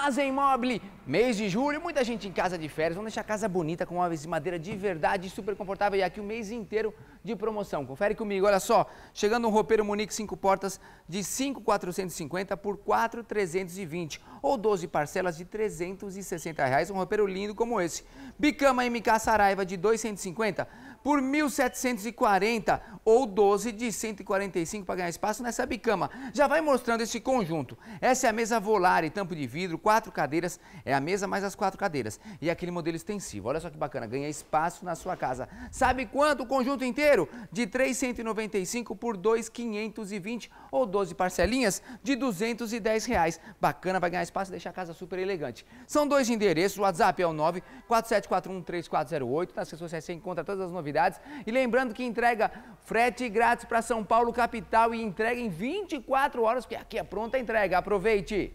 Armazém Mobile, mês de julho, muita gente em casa de férias, vamos deixar a casa bonita com móveis de madeira de verdade, super confortável e aqui o mês inteiro de promoção. Confere comigo, olha só, chegando um roupeiro Munique 5 portas de 5,450 por 4,320 ou 12 parcelas de 360 reais, um roupeiro lindo como esse. Bicama MK Saraiva de 250 por 1.740 ou 12 de 145 para ganhar espaço nessa bicama. Já vai mostrando esse conjunto. Essa é a mesa volar e tampo de vidro, quatro cadeiras, é a mesa mais as quatro cadeiras. E aquele modelo extensivo, olha só que bacana, ganha espaço na sua casa. Sabe quanto o conjunto inteiro? De 3,195 por 2,520 ou 12 parcelinhas de 210 reais. Bacana, vai ganhar espaço e deixar a casa super elegante. São dois endereços, o WhatsApp é o 947413408, nas redes sociais você encontra todas as novidades novidades. E lembrando que entrega frete grátis para São Paulo capital e entrega em 24 horas, porque aqui é pronta a entrega. Aproveite!